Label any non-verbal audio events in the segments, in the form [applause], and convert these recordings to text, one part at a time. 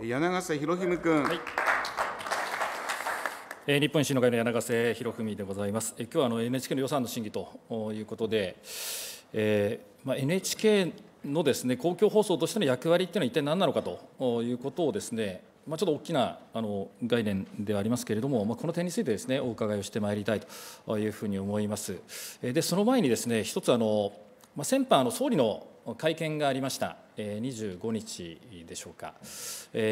柳瀬博文君。はい日本維新の会の柳瀬博文でございます。え今日はあの NHK の予算の審議ということで、えー、まあ NHK のですね公共放送としての役割っていうのは一体何なのかということをですね、まあ、ちょっと大きなあの概念ではありますけれども、まあ、この点についてですねお伺いをしてまいりたいというふうに思います。でその前にですね一つあのまあ、先般あの総理の会見がありました、25日でしょうか、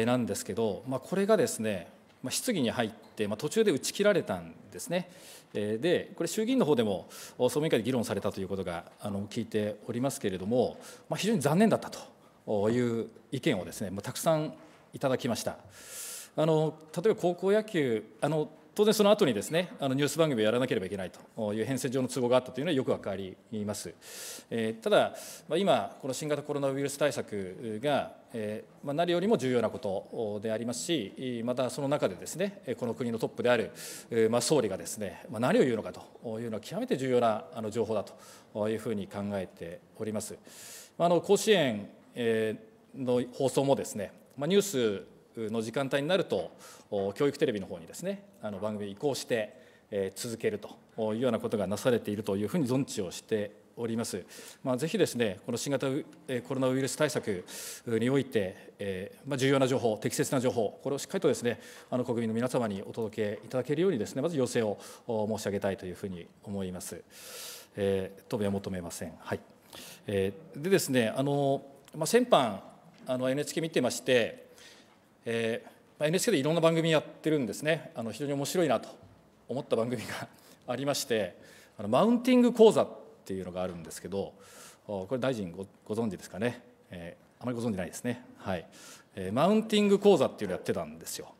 なんですけど、まあ、これがですね、ま質疑に入って、ま途中で打ち切られたんですね、でこれ、衆議院の方でも総務委員会で議論されたということがあの聞いておりますけれども、ま非常に残念だったという意見をですね、またくさんいただきました。あの例えば高校野球あの当然その後にですねあのニュース番組をやらなければいけないという編成上の都合があったというのはよく分かります、えー、ただ、まあ、今この新型コロナウイルス対策が、えーまあ、何よりも重要なことでありますしまたその中でですねこの国のトップである、えまあ、総理がですね、まあ、何を言うのかというのは極めて重要なあの情報だというふうに考えております、まあ、あの甲子園、の放送もですね、まあ、ニュースの時間帯になると教育テレビの方にですねあの番組移行してえ続けるというようなことがなされているというふうに存知をしております。まあ、ぜひですねこの新型コロナウイルス対策において、えー、まあ、重要な情報、適切な情報、これをしっかりとですねあの国民の皆様にお届けいただけるようにですねまず要請を申し上げたいというふうに思います。えー、答弁は求めません。はい。えー、でですねあのまあ、先般あの NHK 見てまして。えー、NHK でいろんな番組やってるんですねあの非常に面白いなと思った番組がありましてあのマウンティング講座っていうのがあるんですけどこれ大臣ごご存知ですかね、えー、あまりご存知ないですねはい、えー、マウンティング講座っていうのをやってたんですよ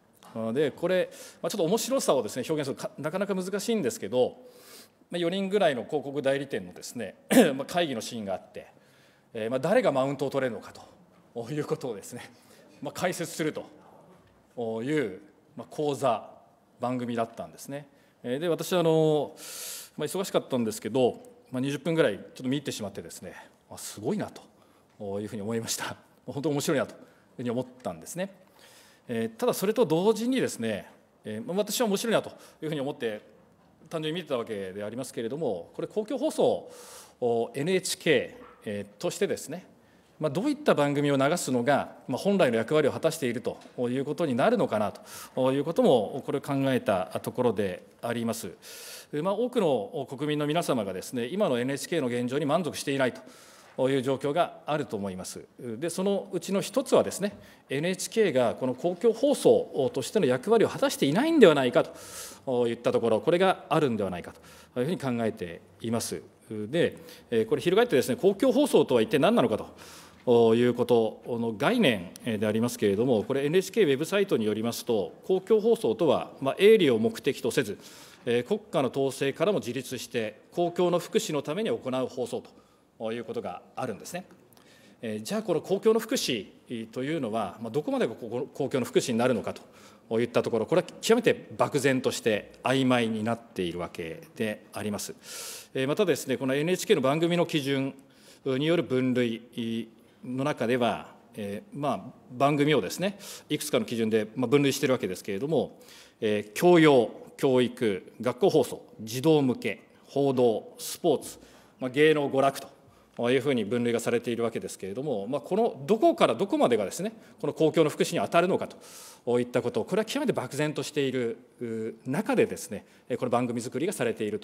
でこれ、まあ、ちょっと面白さをですね表現するなかなか難しいんですけど4人ぐらいの広告代理店のですね [coughs] 会議のシーンがあって、えー、まあ誰がマウントを取れるのかということをですね、まあ、解説するという講座番組だったんですねで私あの、まあ、忙しかったんですけど、まあ、20分ぐらいちょっと見入ってしまってですねあすごいなというふうに思いました [laughs] 本当面白いなというふうに思ったんですねただそれと同時にですね私は面白いなというふうに思って単純に見てたわけでありますけれどもこれ公共放送 NHK としてですねまあ、どういった番組を流すのが、まあ、本来の役割を果たしているということになるのかなということもこれ考えたところであります。まあ、多くの国民の皆様がですね今の NHK の現状に満足していないと。いう状況があると思いますでそのうちの一つはですね NHK がこの公共放送としての役割を果たしていないんではないかといったところこれがあるんではないかというふうに考えていますでこれ翻ってですね公共放送とは一体何なのかとということの概念でありますけれども、これ、NHK ウェブサイトによりますと、公共放送とは、まあ、営利を目的とせず、国家の統制からも自立して、公共の福祉のために行う放送ということがあるんですね。じゃあ、この公共の福祉というのは、どこまでが公共の福祉になるのかといったところ、これは極めて漠然として曖昧になっているわけであります。またですね、この NHK の番組の基準による分類の中では、えー、まあ、番組をですねいくつかの基準で、まあ、分類しているわけですけれども、えー、教養教育学校放送児童向け報道スポーツ、まあ、芸能娯楽というふうに分類がされているわけですけれども、まあ、このどこからどこまでがですねこの公共の福祉に当たるのかといったことこれは極めて漠然としている中でですねこの番組作りがされている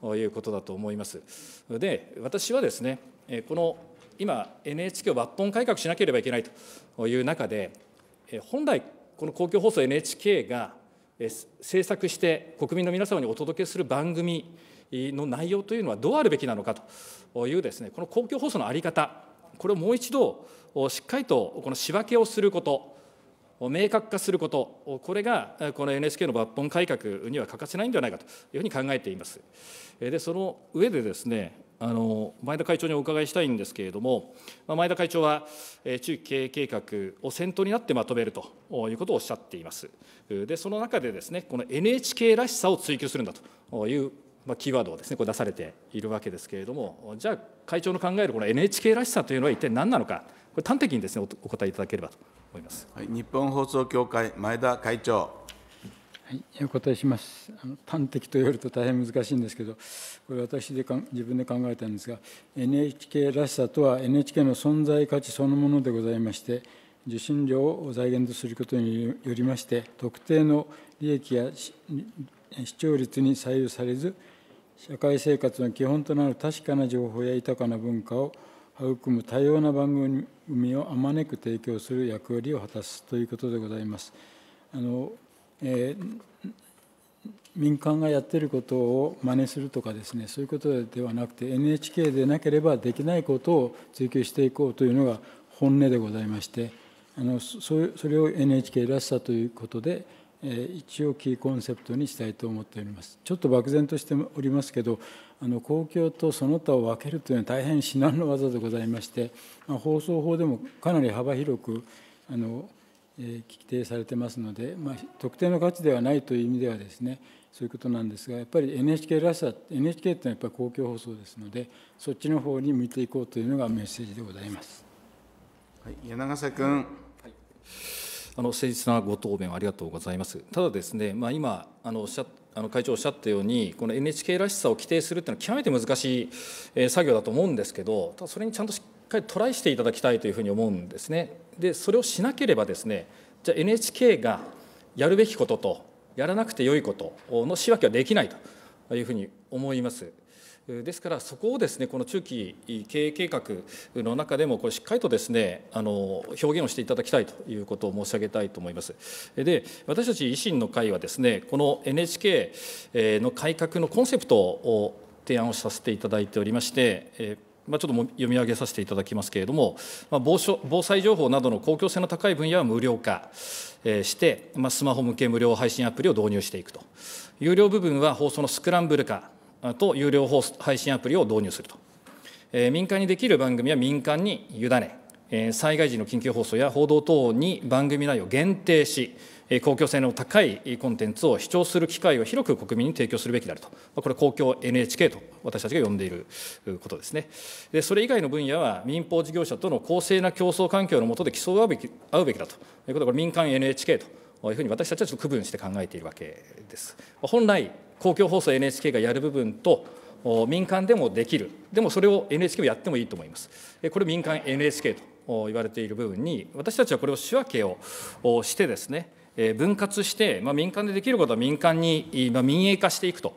ということだと思います。で私はですねこの今 NHK を抜本改革しなければいけないという中で本来この公共放送 NHK が制作して国民の皆様にお届けする番組の内容というのはどうあるべきなのかというですねこの公共放送の在り方これをもう一度しっかりとこの仕分けをすること明確化することこれがこの NHK の抜本改革には欠かせないんではないかというふうに考えています。でその上でですねあの前田会長にお伺いしたいんですけれども、前田会長は、え中期経営計画を先頭になってまとめるということをおっしゃっています。で、その中でですね、この NHK らしさを追求するんだという、まあ、キーワードをですね、こう出されているわけですけれども、じゃあ、会長の考えるこの NHK らしさというのは一体何なのか、これ端的にですねお、お答えいただければと思います。はい、日本放送協会前田会長。はい、お答えします。あの端的と言われると大変難しいんですけど、これ私でか自分で考えたんですが、NHK らしさとは NHK の存在価値そのものでございまして、受信料を財源とすることによりまして、特定の利益や視聴率に左右されず、社会生活の基本となる確かな情報や豊かな文化を育む多様な番組をあまねく提供する役割を果たすということでございます。あのえー、民間がやっていることを真似するとかですねそういうことではなくて NHK でなければできないことを追求していこうというのが本音でございましてあのそそれを NHK らしさということで、えー、一応キーコンセプトにしたいと思っておりますちょっと漠然としておりますけどあの公共とその他を分けるというのは大変至難の技でございまして、まあ、放送法でもかなり幅広くあの規定されてますので、まあ、特定の価値ではないという意味ではですねそういうことなんですがやっぱり NHK らしさ NHK ってのはやっぱり公共放送ですのでそっちの方に向いていこうというのがメッセージでございます。はい、柳瀬君、はいあの誠実なご答弁ありがとうございます。ただですね、まあ、今あのおっしゃあの会長おっしゃったように、この NHK らしさを規定するというのは極めて難しい、えー、作業だと思うんですけど、ただそれにちゃんとしっかりトライしていただきたいというふうに思うんですね。でそれをしなければですねじゃあ NHK がやるべきこととやらなくてよいことの仕分けはできないというふうに思います。ですからそこをですねこの中期経営計画の中でもこれしっかりとですねあの表現をしていただきたいということを申し上げたいと思います。で私たち維新の会はですねこの NHK の改革のコンセプトを提案をさせていただいておりましてまあ、ちょっと読み上げさせていただきますけれども、まあ、防防災情報などの公共性の高い分野は無料化、えして、まあ、スマホ向け無料配信アプリを導入していくと、有料部分は放送のスクランブル化と有料配信アプリを導入すると、えー、民間にできる番組は民間に委ね、えー、災害時の緊急放送や報道等に番組内容を限定し、公共性の高いコンテンツを視聴する機会を広く国民に提供するべきであると、これ、公共 NHK と私たちが呼んでいることですね。でそれ以外の分野は、民放事業者との公正な競争環境の下で競うべきうべきだということはこれ、民間 NHK というふうに私たちはちょっと区分して考えているわけです。本来公共放送 NHK がやる部分と民間でもできる、でもそれを NHK もやってもいいと思います。これ民間 NHK と言われている部分に、私たちはこれを仕分けをしてですね、分割して、まあ、民間でできることは民間に、まあ、民営化していくと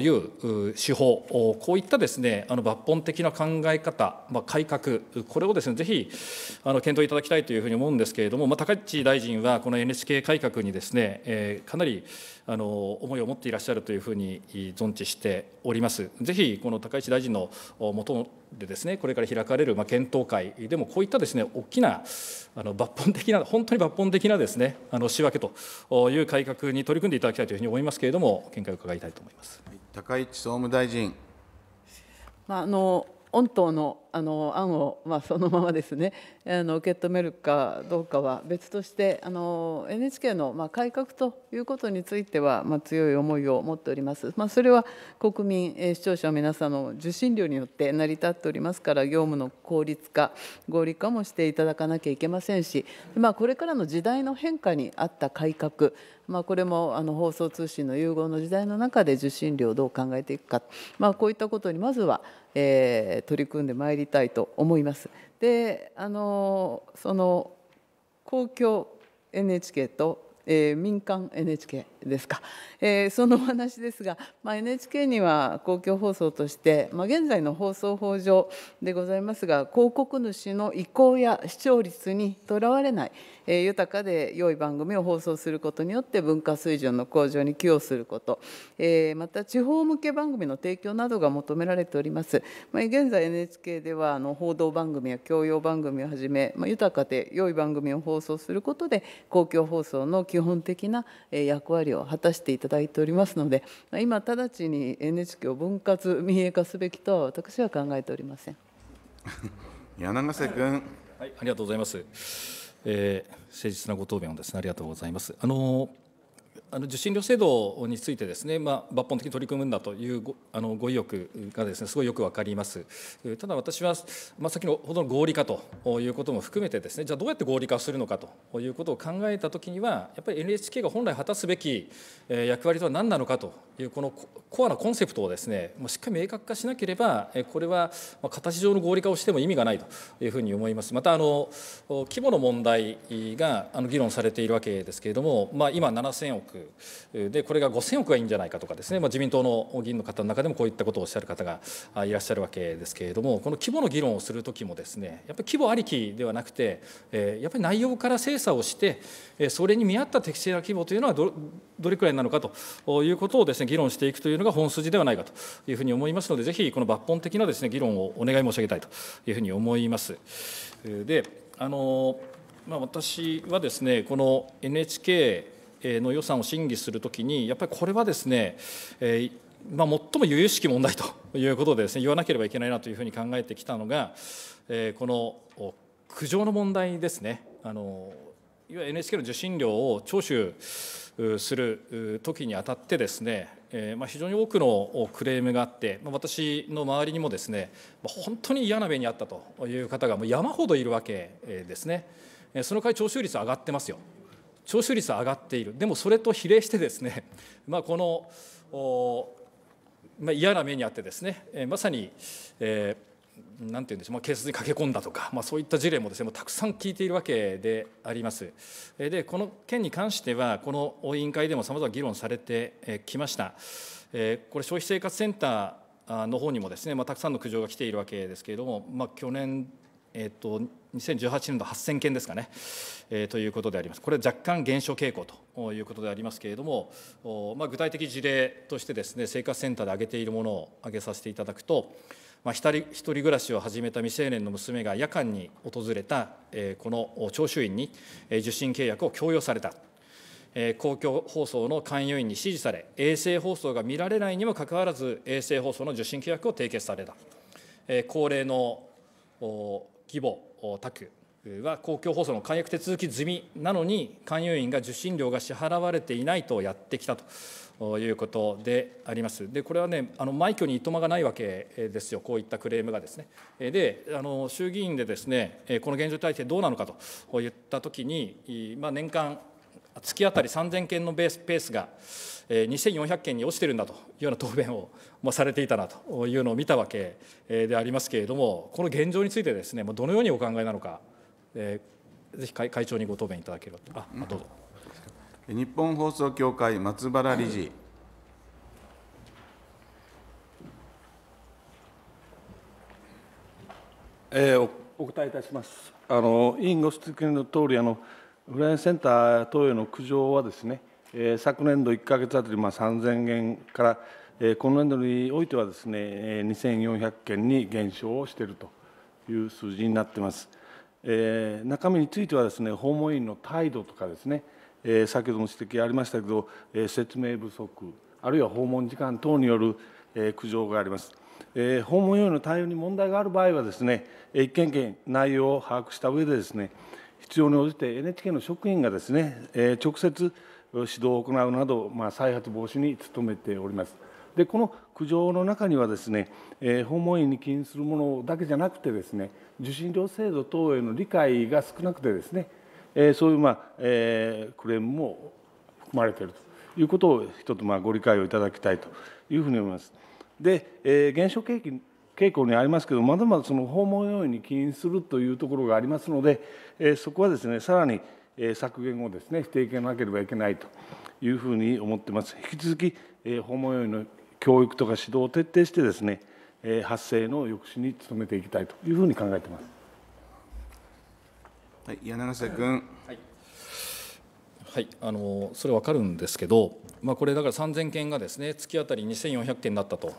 いう手法こういったですねあの抜本的な考え方、まあ、改革これをですねぜひあの検討いただきたいというふうに思うんですけれども、まあ、高市大臣はこの NHK 改革にですね、えー、かなりあの思いを持っていらっしゃるというふうに存知しております。ぜひこの高市大臣のとでですねこれから開かれるまあ検討会でもこういったですね大きなあの抜本的な本当に抜本的なですねあの仕分けという改革に取り組んでいただきたいというふうに思いますけれども見解を伺いたいと思います。高市総務大臣。まあ、あの御党のあの案を、まあ、そのままですね [laughs] あの受け止めるかどうかは別としてあの NHK の、まあ、改革ということについては、まあ、強い思いを持っております、まあ、それは国民、え視聴者皆さんの受信料によって成り立っておりますから業務の効率化合理化もしていただかなきゃいけませんし、まあ、これからの時代の変化に合った改革まあ、これもあの放送通信の融合の時代の中で受信料をどう考えていくか、まあ、こういったことにまずは、えー、取り組んでまいりりたいと思います。であのその公共 NHK と、えー、民間 NHK ですか、えー、そのお話ですが、まあ、NHK には公共放送として、まあ、現在の放送法上でございますが広告主の意向や視聴率にとらわれない、えー、豊かで良い番組を放送することによって文化水準の向上に寄与すること、えー、また地方向け番組の提供などが求められております、まあ、現在 NHK ではあの報道番組や教養番組をはじめ、まあ、豊かで良い番組を放送することで公共放送の基本的な役割をを果たしていただいておりますので今直ちに NHK を分割民営化すべきとは私は考えておりません [laughs] 柳瀬君、はい、ありがとうございます、えー、誠実なご答弁をですねありがとうございますあのーあの受信料制度についてですね、まあ、抜本的に取り組むんだというごあのご意欲がですねすごいよくわかりますただ私は、まあ、先ほどの合理化ということも含めてですねじゃあどうやって合理化するのかということを考えたときにはやっぱり NHK が本来果たすべき役割とは何なのかというこのコアなコンセプトをですねもうしっかり明確化しなければこれは形上の合理化をしても意味がないというふうに思いますまたあの規模の問題があの議論されているわけですけれども、まあ、今7000億でこれが5000億がいいんじゃないかとかですね、まあ、自民党の議員の方の中でもこういったことをおっしゃる方がいらっしゃるわけですけれどもこの規模の議論をするときもですねやっぱり規模ありきではなくてやっぱり内容から精査をしてそれに見合った適正な規模というのはどどれくらいなのかということをですね議論していくというのが本筋ではないかというふうに思いますのでぜひこの抜本的なですね議論をお願い申し上げたいというふうに思います。であのまあ、私はですねこの NHK の予算を審議するときに、やっぱりこれはですね、えーまあ、最も由々しき問題ということでです、ね、言わなければいけないなというふうに考えてきたのが、えー、この苦情の問題ですねあのいわゆる NHK の受信料を徴収する時にあたってですね、えーまあ、非常に多くのクレームがあって、まあ、私の周りにもですね本当に嫌な目にあったという方がもう山ほどいるわけですね。その回徴収率上がってますよ徴収率は上がっているでもそれと比例してですね、[laughs] まあ、この、まあ、嫌な目にあってですね、えまさに、えーなんていうんでしょう、まあ、警察に駆け込んだとか、まあ、そういった事例もですねもうたくさん聞いているわけであります。でこの件に関してはこの委員会でもさまざま議論されてきました。えー、これ消費生活センターの方にもですね、まあ、たくさんの苦情が来ているわけですけれども、まあ、去年、えーと2018年度8000件ですかね、えー、ということであります、これ、は若干減少傾向ということでありますけれども、まあ、具体的事例としてです、ね、生活センターで挙げているものを挙げさせていただくと、まあ、一人一人暮らしを始めた未成年の娘が夜間に訪れた、えー、この聴衆院に受信契約を強要された。公共放送の勧誘員に指示され、衛星放送が見られないにもかかわらず、衛星放送の受信契約を締結された、高齢の規模宅は公共放送の解約手続き済みなのに勧誘員が受信料が支払われていないとやってきたということであります。でこれはねあの枚挙にいとまがないわけですよこういったクレームがですね。であの衆議院でですねこの現状体制どうなのかといったときに、まあ、年間月当たり3000件のベースペースが2400件に落ちてるんだというような答弁をされていたなというのを見たわけでありますけれども、この現状についてですね、どのようにお考えなのか、ぜひ会長にご答弁いただければと。あどうぞ日本放送協会、松原理事。えー、お答えいたします。あの委員ご指摘の通りあのフライセンター等への苦情はですね、え昨年度1か月あたり3000件から、え今年度においてはですね、え2400件に減少をしているという数字になっています。え中身についてはですね、訪問員の態度とかですね、え先ほども指摘ありましたけど、え説明不足、あるいは訪問時間等による、え苦情があります。え訪問用員の対応に問題がある場合はですね、一件件内容を把握した上でですね、必要に応じて NHK の職員がですね、え直接指導を行うなど、まあ、再発防止に努めております。でこの苦情の中にはですね、え訪問員に起因するものだけじゃなくてですね受信料制度等への理解が少なくてですね、えそういう、まあえクレームも含まれているということを一つまあご理解をいただきたいというふうに思います。で、えー、減少経験傾向にありますけどまだまだその訪問要員に起因するというところがありますので、えー、そこはですねさらに削減をですねしていかなければいけないというふうに思ってます。引き続き、えー、訪問要員の教育とか指導を徹底してですね、えー、発生の抑止に努めていきたいというふうに考えてます。はい、柳瀬君。はいはい、あのそれ分かるんですけど、まあ、これだから3000件がですね月当たり2400件だったと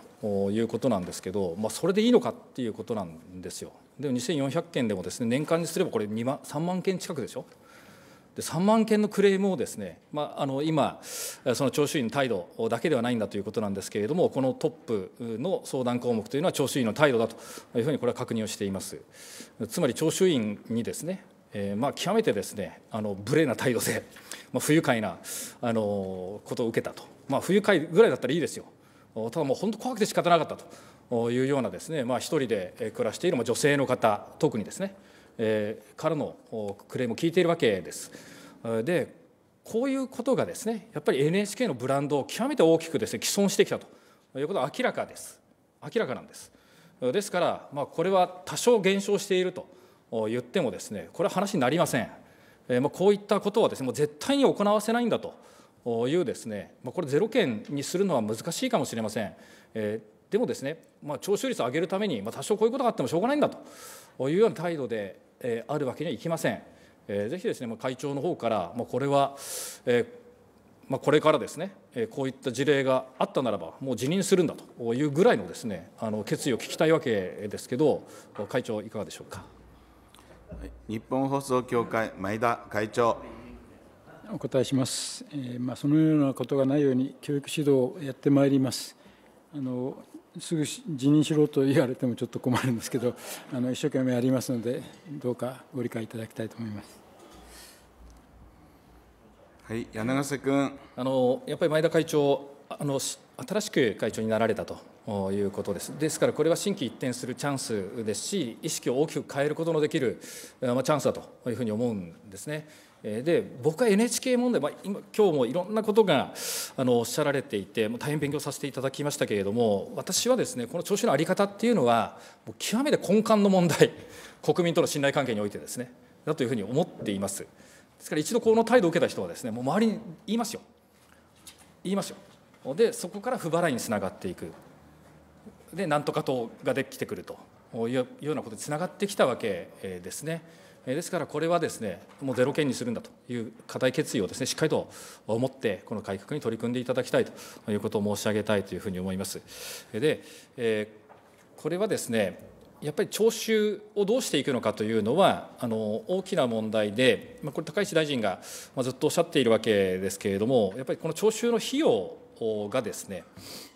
いうことなんですけど、まあ、それでいいのかっていうことなんですよ。でも2400件でもですね年間にすればこれ2万3万件近くでしょ。で3万件のクレームをですね、まあ、あの今、その聴取員の態度だけではないんだということなんですけれども、このトップの相談項目というのは、聴取員の態度だというふうにこれは確認をしています。つまり聴取員にですねえー、まあ、極めてですねあの無礼な態度で、[laughs] まあ、不愉快なあのことを受けたと、まあ、不愉快ぐらいだったらいいですよただもう本当怖くて仕方なかったというようなですね、まあ、一人で暮らしている女性の方特にですね、えー、からのクレームを聞いているわけです。でこういうことがですねやっぱり NHK のブランドを極めて大きくですね毀損してきたということは明らかです明らかなんです。ですから、まあ、これは多少減少していると。言ってもですねこれは話になりません、えまあ、こういったことはですねもう絶対に行わせないんだというですね、まあ、これゼロ件にするのは難しいかもしれません、えでもですね、まあ、徴収率を上げるために、まあ、多少こういうことがあってもしょうがないんだというような態度で、えあるわけにはいきません、えぜひですね、まあ、会長の方から、もうこれは、えまあ、これからですね、こういった事例があったならば、もう辞任するんだというぐらいのですね、あの決意を聞きたいわけですけど、会長、いかがでしょうか。日本放送協会前田会長お答えします、えー、まあ、そのようなことがないように教育指導をやってまいりますあのすぐ辞任しろと言われてもちょっと困るんですけどあの一生懸命やりますのでどうかご理解いただきたいと思いますはい柳瀬君あのやっぱり前田会長あの新しく会長になられたとということですですからこれは心機一転するチャンスですし意識を大きく変えることのできる、まあ、チャンスだというふうに思うんですね。で僕は NHK 問題、まあ、今今日もいろんなことがあのおっしゃられていて大変勉強させていただきましたけれども私はですねこの聴衆の在り方っていうのはもう極めて根幹の問題 [laughs] 国民との信頼関係においてですねだというふうに思っています。ですから一度この態度を受けた人はですねもう周りに言いますよ言いますよでそこから不払いにつながっていくでなんとか党ができてくるというようなことにつながってきたわけですね。ですからこれはですねもうゼロ件にするんだという固い決意をですねしっかりと思ってこの改革に取り組んでいただきたいということを申し上げたいというふうに思います。でこれはですねやっぱり徴収をどうしていくのかというのはあの大きな問題で、まあ、これ高市大臣がずっとおっしゃっているわけですけれどもやっぱりこの徴収の費用がですね、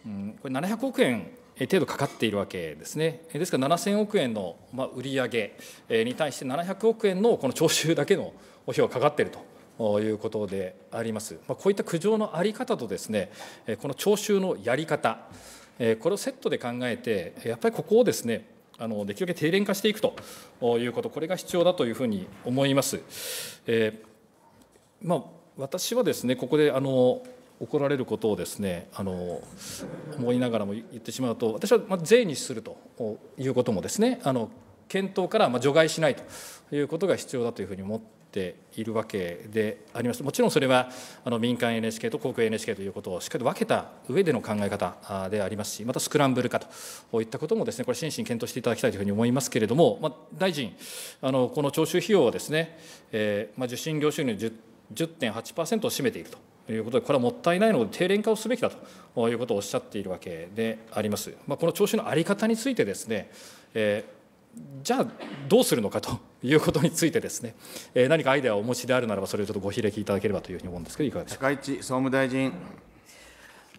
うん、これ700億円程度かかっているわけですね。ですから7000億円の売り上げに対して700億円のこの徴収だけの費 [laughs] 用がかかっているということであります。こういった苦情の在り方とですね、この徴収のやり方、これをセットで考えて、やっぱりここをですね、あのできるだけ低廉化していくということ、これが必要だというふうに思います。えー、まあ、私はですね、ここであの怒られることをですねあの思いながらも言ってしまうと私は税にするということもですねあの検討から除外しないということが必要だというふうに思っているわけであります。もちろんそれはあの民間 NHK と公共 NHK ということをしっかり分けた上での考え方でありますし、またスクランブル化といったこともですね、これ真摯に検討していただきたいというふうに思いますけれども、まあ、大臣、あのこの徴収費用をですね、えー、まあ、受信料収入10.8%を占めていると。いうことで、これはもったいないので、低廉化をすべきだということをおっしゃっているわけであります。まあ、この徴収の在り方についてですね、えー、じゃあ、どうするのかということについてですね、えー、何かアイデアをお持ちであるならば、それをちょっとご披歴いただければというふうに思うんですけど、いかがでうか。高市総務大臣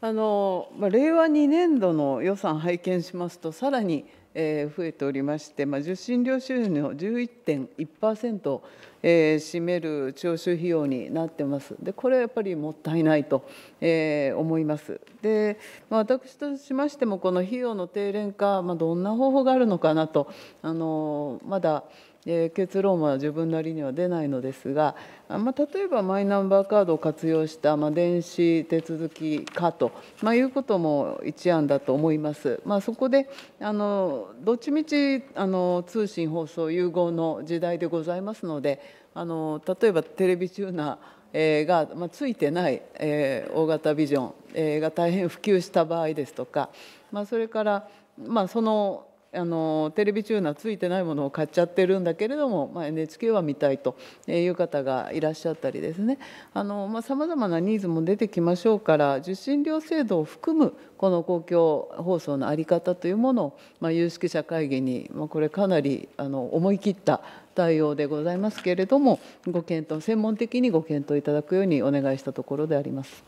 あの令和2年度の予算拝見しますと、さらにえー、増えておりまして、まあ、受信料収入の11.1%を、えー、占める徴収費用になってます。でこれはやっぱりもったいないと、えー、思います。で、まあ、私としましてもこの費用の低廉化、まあ、どんな方法があるのかなとあのまだ。え結論は自分なりには出ないのですが、まあ、例えばマイナンバーカードを活用した、ま電子手続きかと、まあ、いうことも一案だと思います、まあ、そこであのどっちみちあの通信放送融合の時代でございますのであの例えばテレビチューナーえが、まついてない、え大型ビジョン、えが大変普及した場合ですとか、まそれから、まそのあのテレビチューナーついてないものを買っちゃってるんだけれども、まあ、NHK は見たいという方がいらっしゃったりですねさまざ、まなニーズも出てきましょうから受信料制度を含むこの公共放送の在り方というものを、まあ、有識者会議に、まあ、これかなりあの思い切った対応でございますけれどもご検討専門的にご検討いただくようにお願いしたところであります。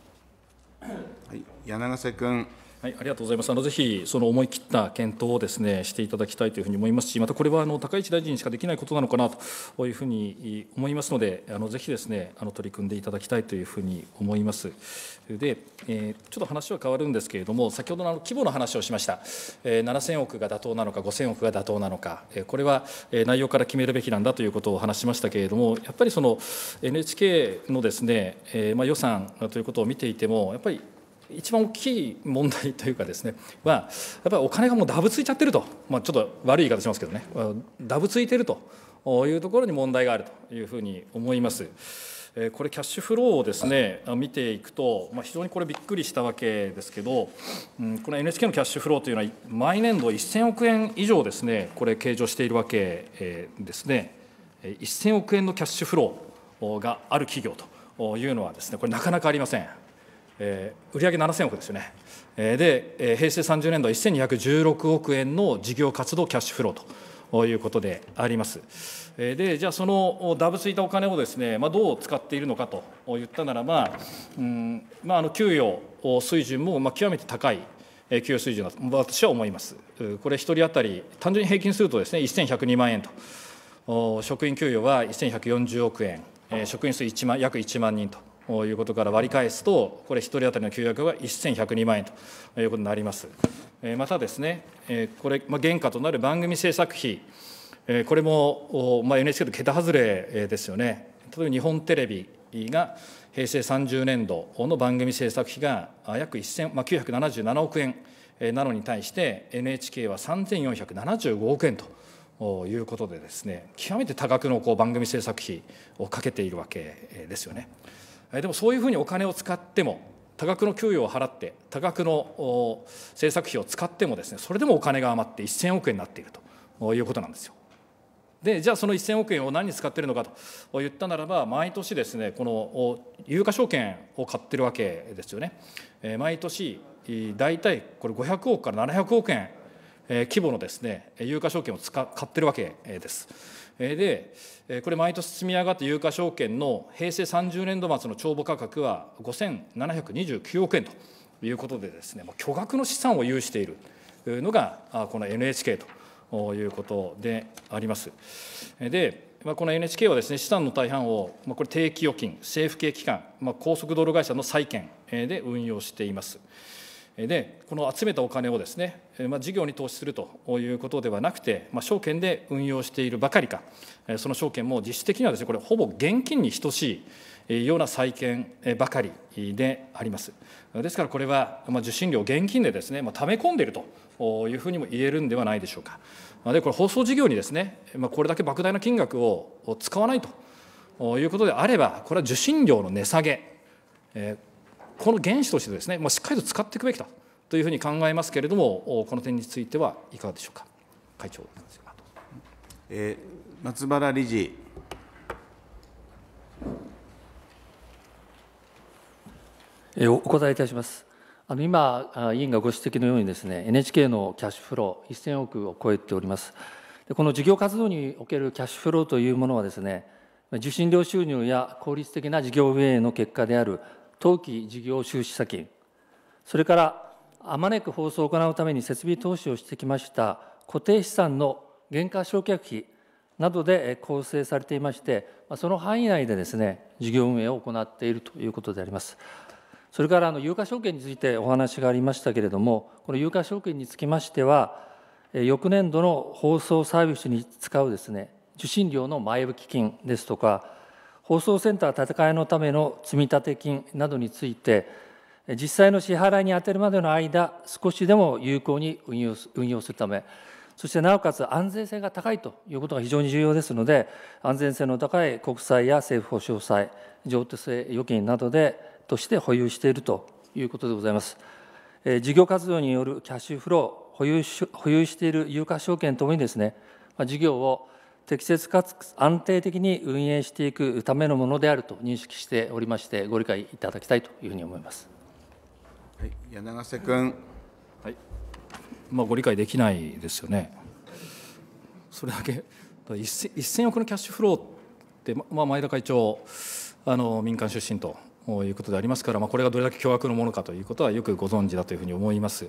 はい、柳瀬君はい、ありがとうございます。あのぜひその思い切った検討をですねしていただきたいというふうに思いますし、またこれはあの高市大臣にしかできないことなのかなというふうに思いますので、あのぜひですねあの取り組んでいただきたいというふうに思います。で、えー、ちょっと話は変わるんですけれども、先ほどの規模の話をしました。えー、7000億が妥当なのか、5000億が妥当なのか、えー、これは内容から決めるべきなんだということを話しましたけれども、やっぱりその NHK のですね、えー、まあ予算ということを見ていても、やっぱり一番大きい問題というかですねはやっぱりお金がもうだぶついちゃってると、まあ、ちょっと悪い言い方しますけどねだぶついてるというところに問題があるというふうに思います。これキャッシュフローをですね見ていくと、まあ、非常にこれびっくりしたわけですけど、うん、この NHK のキャッシュフローというのは毎年度1000億円以上ですねこれ計上しているわけですね1000億円のキャッシュフローがある企業というのはですねこれなかなかありません。えー、売上7000億ですよね、えー、で、えー、平成30年度は1216億円の事業活動キャッシュフローということであります。でじゃあ、そのだぶついたお金をですね、ねまあ、どう使っているのかといったならば、うんまあ、あの給与水準もまあ極めて高い給与水準だと私は思います。これ、1人当たり、単純に平均するとです、ね、1102万円と、職員給与は1140億円、職員数1万約1万人と。ということから割り返すと、これ、1人当たりの給与額が1102万円ということになります。またですね、これ、原価となる番組制作費、これも、まあ、NHK と桁外れですよね、例えば日本テレビが平成30年度の番組制作費が約1 977億円なのに対して、NHK は3475億円と。いうことでですね極めて多額のこう番組制作費をかけているわけですよね。でもそういうふうにお金を使っても多額の給与を払って多額の制作費を使ってもですねそれでもお金が余って1000億円になっているということなんですよ。でじゃあその1000億円を何に使っているのかと言ったならば毎年ですねこの有価証券を買ってるわけですよね。毎年大体これ500億から700億円規模のですね有価証券を買ってるわけです。で、これ、毎年積み上がった有価証券の平成30年度末の帳簿価格は5729億円ということでです、ね、巨額の資産を有しているのが、この NHK ということであります。でこの NHK はですね資産の大半を、これ、定期預金、政府系機関、高速道路会社の債券で運用しています。でこの集めたお金をですね、まあ、事業に投資するということではなくて、まあ、証券で運用しているばかりかその証券も実質的にはですねこれほぼ現金に等しいような債券ばかりでありますですからこれは受信料現金でですね、まあ、溜め込んでいるというふうにも言えるんではないでしょうかでこれ放送事業にですね、まあ、これだけ莫大な金額を使わないということであればこれは受信料の値下げこの原資としてですね、まあ、しっかりと使っていくべきだというふうに考えますけれども、この点についてはいかがでしょうか。会長えー、松原理事。えお答えいたします。あの今、委員がご指摘のようにですね、NHK のキャッシュフロー、1000億を超えております。でこの事業活動におけるキャッシュフローというものはですね、受信料収入や効率的な事業運営の結果である当期事業収支差金、それからあまねく放送を行うために設備投資をしてきました固定資産の減価償却費などで構成されていまして、その範囲内でですね、事業運営を行っているということであります。それからあの有価証券についてお話がありましたけれども、この有価証券につきましては、翌年度の放送サービスに使うですね、受信料の前引き金ですとか、放送センター建て替えのための積立金などについて、実際の支払いに充てるまでの間、少しでも有効に運用運用するため、そしてなおかつ安全性が高いということが非常に重要ですので、安全性の高い国債や政府保証債、譲渡性預金などでとして保有しているということでございます。え事業活動によるキャッシュフロー、保有し保有している有価証券ともにですね、ま事業を適切かつ安定的に運営していくためのものであると認識しておりまして、ご理解いただきたいというふうに思います。はい、柳瀬君。はい。まあ、ご理解できないですよね。それだけ。1000億のキャッシュフローって、まあ、前田会長あの民間出身とということでありますから、まあ、これがどれだけ巨額のものかということはよくご存知だというふうに思います。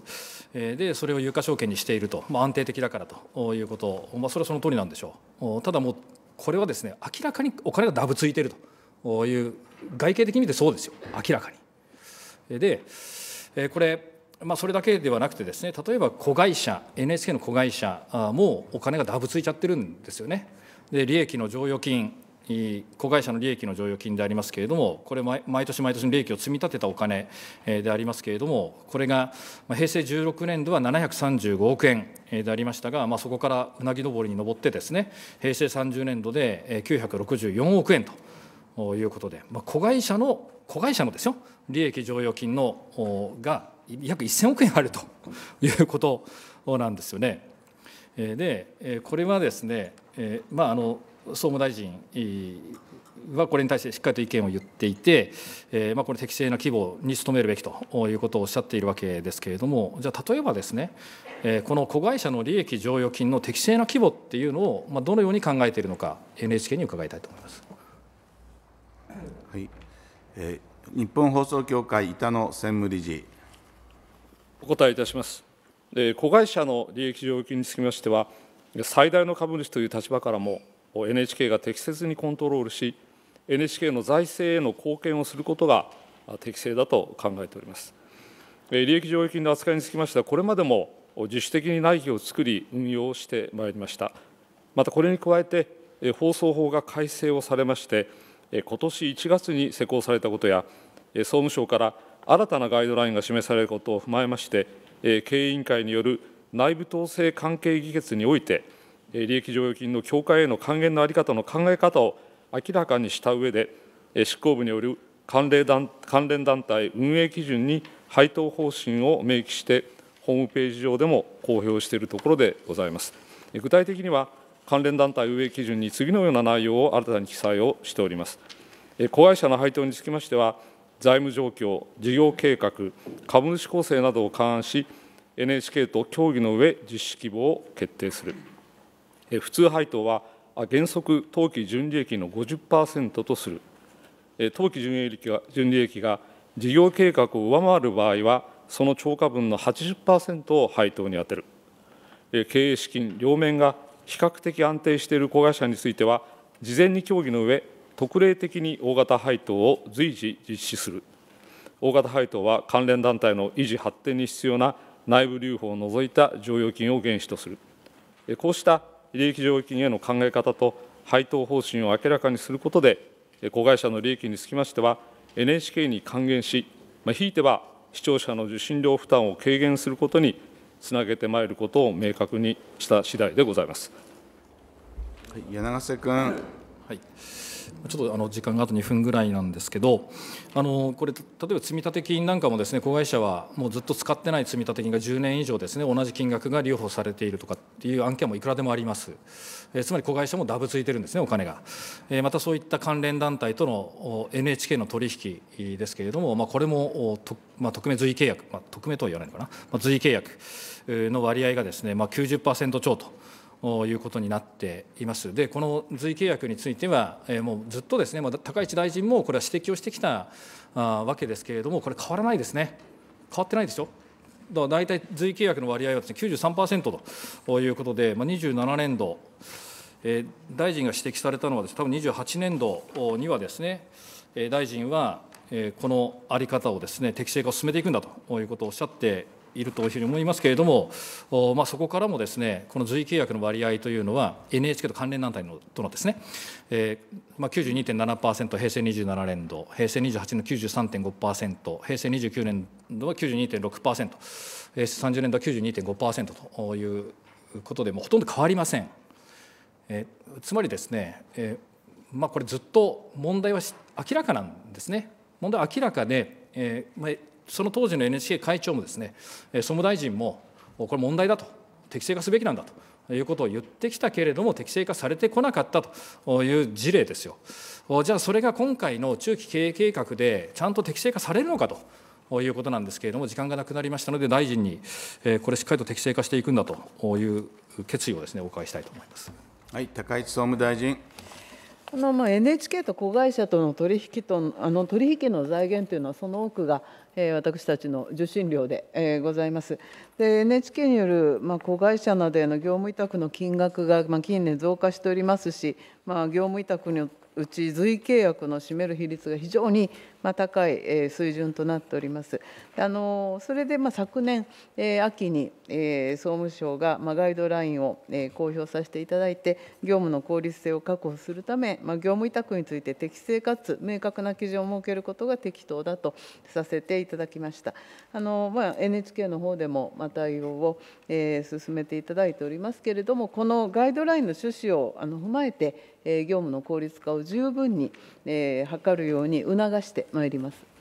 でそれを有価証券にしていると、まあ、安定的だからということ、まあ、それはその通りなんでしょう。ただもうこれはですね明らかにお金がだぶついているという外形的に見てそうですよ明らかに。でこれまあ、それだけではなくてですね例えば子会社 NHK の子会社もお金がだぶついちゃってるんですよね。で利益の剰余金子会社の利益の剰余金でありますけれども、これ、毎年毎年の利益を積み立てたお金でありますけれども、これが平成16年度は735億円でありましたが、まあ、そこからうなぎ登りに上って、ですね平成30年度で964億円と。いうことで、まあ、子会社の子会社のですよ利益剰余金のが約1000億円あると [laughs] いうことなんですよね。でこれはですね、まあ、あの総務大臣はこれに対してしっかりと意見を言っていて、えーまあ、これ、適正な規模に努めるべきということをおっしゃっているわけですけれども、じゃあ、例えばですね、えー、この子会社の利益剰余金の適正な規模っていうのを、まあ、どのように考えているのか、NHK に伺いたいと思います。はいえー、日本放送協会板野専務理事お答えいたします、えー、子会社の利益剰余金につきましては最大の株主という立場からも NHK が適切にコントロールし NHK の財政への貢献をすることが適正だと考えております利益剰余金の扱いにつきましてはこれまでも自主的に内規を作り運用してまいりましたまたこれに加えて放送法が改正をされまして今年1月に施行されたことや総務省から新たなガイドラインが示されることを踏まえまして経営委員会による内部統制関係議決において利益剰余金の協会への還元の在り方の考え方を明らかにした上で、執行部による関連団関連団体運営基準に配当方針を明記して、ホームページ上でも公表しているところでございます。具体的には、関連団体運営基準に次のような内容を新たに記載をしております。子会社の配当につきましては、財務状況、事業計画、株主構成などを勘案し、NHK と協議の上、実施規模を決定する。普通配当は原則当期純利益の50%とする、当期純利益が純利益が事業計画を上回る場合は、その超過分の80%を配当に充てる、経営資金両面が比較的安定している子会社については、事前に協議の上、特例的に大型配当を随時実施する、大型配当は関連団体の維持・発展に必要な内部留保を除いた剰余金を原資とする。こうした利益剰余金への考え方と配当方針を明らかにすることで、子会社の利益につきましては、NHK に還元し、まあ、ひいては視聴者の受信料負担を軽減することにつなげてまいることを明確にした次第でございます。はい、柳瀬君、はいちょっとあの時間があと2分ぐらいなんですけどあのこれ例えば積立金なんかもですね子会社はもうずっと使ってない積立金が10年以上ですね同じ金額が留保されているとかっていう案件もいくらでもあります、えー、つまり子会社もダブついてるんですねお金が、えー、またそういった関連団体との NHK の取引ですけれども、まあ、これもと、まあ、特命随意契約、まあ、特命とは言わないのかな、まあ、随意契約の割合がですね、まあ90、90%超と。いうことになっています。で、この随契約については、もうずっとですね、高市大臣もこれは指摘をしてきたわけですけれども、これ、変わらないですね、変わってないでしょ。だから大体、随契約の割合はです、ね、93%ということで、まあ、27年度、えー、大臣が指摘されたのはです、ね、多分28年度にはですね、大臣はこの在り方をです、ね、適正化を進めていくんだということをおっしゃっているというふうに思いますけれども、まあ、そこからもですねこの随意契約の割合というのは NHK と関連団体のとのですね、えーまあ92.7%、平成27年度平成28年度93.5%平成29年度は92.6%平成30年度は92.5%ということでもうほとんど変わりません。えー、つまりですね、えー、まあ、これずっと問題は明らかなんですね問題は明らかで、えーまあ、その当時の NHK 会長もですね総務大臣もこれ問題だと適正化すべきなんだということを言ってきたけれども適正化されてこなかったという事例ですよじゃあそれが今回の中期経営計画でちゃんと適正化されるのかということなんですけれども時間がなくなりましたので大臣にこれしっかりと適正化していくんだという決意をですねお伺いしたいと思います。はい、高市総務大臣のまあ NHK と子会社との取引とあの取引の財源というのはその多くが私たちの受信料でございます。で NHK による、ま子会社などへの業務委託の金額が、ま近年増加しておりますし、ま業務委託のうち随契約の占める比率が非常にまあ、高い、え水準となっております。あのそれで、まあ、昨年、え秋に、え総務省が、まガイドラインを、え公表させていただいて、業務の効率性を確保するため、ま業務委託について適正かつ明確な基準を設けることが適当だとさせていただきました。あのま NHK の方でも、ま対応を、え進めていただいておりますけれども、このガイドラインの趣旨をあの踏まえて、え業務の効率化を十分に、え図るように促して参ります